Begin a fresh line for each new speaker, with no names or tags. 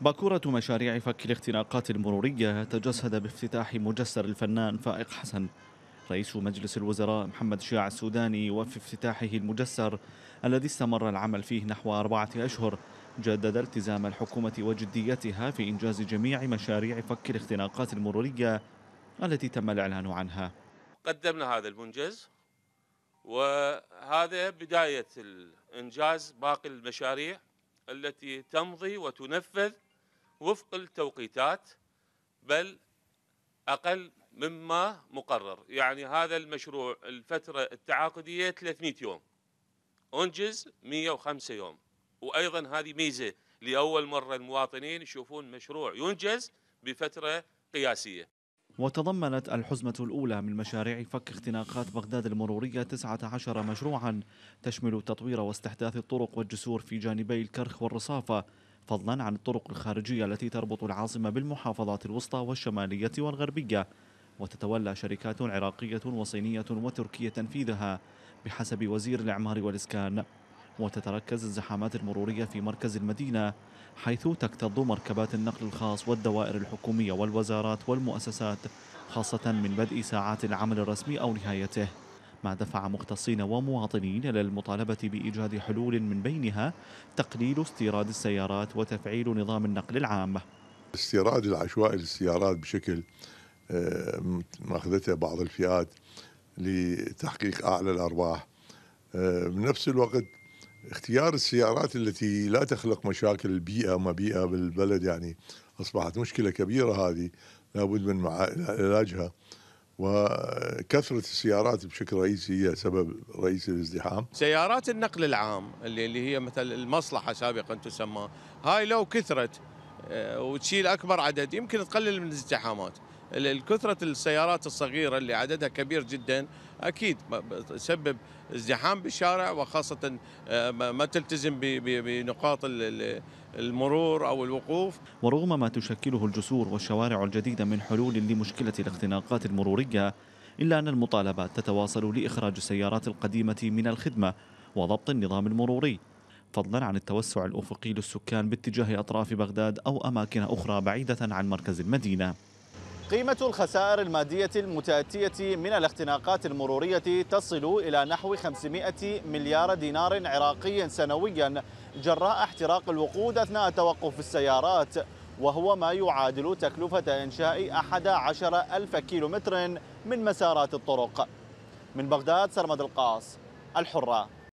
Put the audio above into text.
باكورة مشاريع فك الاختناقات المرورية تجسد بافتتاح مجسر الفنان فائق حسن رئيس مجلس الوزراء محمد شياع السوداني وفي افتتاحه المجسر الذي استمر العمل فيه نحو أربعة أشهر جدد التزام الحكومة وجديتها في إنجاز جميع مشاريع فك الاختناقات المرورية التي تم الإعلان عنها
قدمنا هذا المنجز وهذا بداية الإنجاز باقي المشاريع التي تمضي وتنفذ وفق التوقيتات بل اقل مما مقرر يعني هذا المشروع الفتره التعاقديه 300 يوم انجز 105 يوم وايضا هذه ميزه لاول مره المواطنين يشوفون مشروع ينجز بفتره قياسيه
وتضمنت الحزمة الأولى من مشاريع فك اختناقات بغداد المرورية 19 مشروعا تشمل تطوير واستحداث الطرق والجسور في جانبي الكرخ والرصافة فضلا عن الطرق الخارجية التي تربط العاصمة بالمحافظات الوسطى والشمالية والغربية وتتولى شركات عراقية وصينية وتركية تنفيذها بحسب وزير الإعمار والإسكان وتتركز الزحامات المرورية في مركز المدينة حيث تكتظ مركبات النقل الخاص والدوائر الحكومية والوزارات والمؤسسات خاصة من بدء ساعات العمل الرسمي أو نهايته ما دفع مختصين ومواطنين إلى المطالبة بإيجاد حلول من بينها تقليل استيراد السيارات وتفعيل نظام النقل العام
استيراد العشوائي للسيارات بشكل آه، ماخذته بعض الفئات لتحقيق اعلى الارباح بنفس آه، الوقت اختيار السيارات التي لا تخلق مشاكل البيئه ما بيئه بالبلد يعني اصبحت مشكله كبيره هذه لابد من علاجها وكثرة السيارات بشكل رئيسي هي سبب رئيسي الازدحام
سيارات النقل العام اللي, اللي هي مثل المصلحة سابقا تسمى هاي لو كثرت آه، وتشيل أكبر عدد يمكن تقلل من الازدحامات الكثرة السيارات الصغيرة اللي عددها كبير جدا أكيد تسبب ازدحام بالشارع وخاصة آه، ما تلتزم بنقاط
المرور أو الوقوف ورغم ما تشكله الجسور والشوارع الجديدة من حلول لمشكلة الاختناقات المرورية إلا أن المطالبات تتواصل لإخراج السيارات القديمة من الخدمة وضبط النظام المروري فضلا عن التوسع الأفقي للسكان باتجاه أطراف بغداد أو أماكن أخرى بعيدة عن مركز المدينة قيمة الخسائر المادية المتأتية من الاختناقات المرورية تصل إلى نحو 500 مليار دينار عراقي سنويا جراء احتراق الوقود أثناء توقف السيارات وهو ما يعادل تكلفة إنشاء 11 ألف كيلومتر من مسارات الطرق من بغداد سرمد القاص الحرة